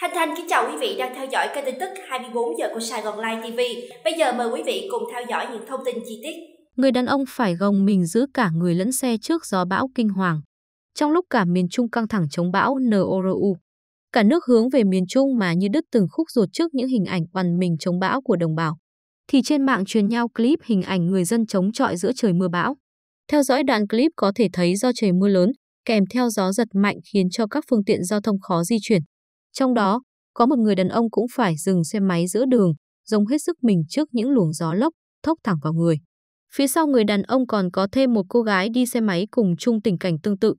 Thanh Thanh kính chào quý vị đang theo dõi kênh tin tức 24 giờ của Sài Gòn Live TV. Bây giờ mời quý vị cùng theo dõi những thông tin chi tiết. Người đàn ông phải gồng mình giữ cả người lẫn xe trước gió bão kinh hoàng. Trong lúc cả miền Trung căng thẳng chống bão NORU, cả nước hướng về miền Trung mà như đứt từng khúc ruột trước những hình ảnh oằn mình chống bão của đồng bào. Thì trên mạng truyền nhau clip hình ảnh người dân chống trọi giữa trời mưa bão. Theo dõi đoạn clip có thể thấy do trời mưa lớn, kèm theo gió giật mạnh khiến cho các phương tiện giao thông khó di chuyển. Trong đó, có một người đàn ông cũng phải dừng xe máy giữa đường, giống hết sức mình trước những luồng gió lốc, thốc thẳng vào người. Phía sau người đàn ông còn có thêm một cô gái đi xe máy cùng chung tình cảnh tương tự.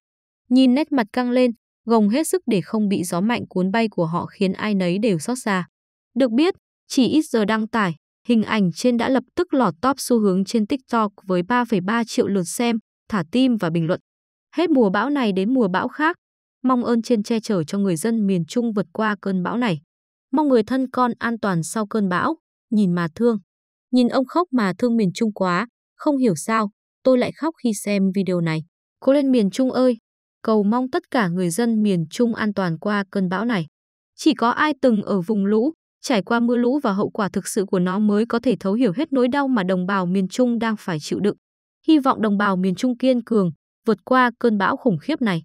Nhìn nét mặt căng lên, gồng hết sức để không bị gió mạnh cuốn bay của họ khiến ai nấy đều xót xa. Được biết, chỉ ít giờ đăng tải, hình ảnh trên đã lập tức lọt top xu hướng trên TikTok với 3,3 triệu lượt xem, thả tim và bình luận. Hết mùa bão này đến mùa bão khác, mong ơn trên che chở cho người dân miền Trung vượt qua cơn bão này. Mong người thân con an toàn sau cơn bão, nhìn mà thương. Nhìn ông khóc mà thương miền Trung quá, không hiểu sao, tôi lại khóc khi xem video này. Cố lên miền Trung ơi, cầu mong tất cả người dân miền Trung an toàn qua cơn bão này. Chỉ có ai từng ở vùng lũ, trải qua mưa lũ và hậu quả thực sự của nó mới có thể thấu hiểu hết nỗi đau mà đồng bào miền Trung đang phải chịu đựng. Hy vọng đồng bào miền Trung kiên cường, vượt qua cơn bão khủng khiếp này.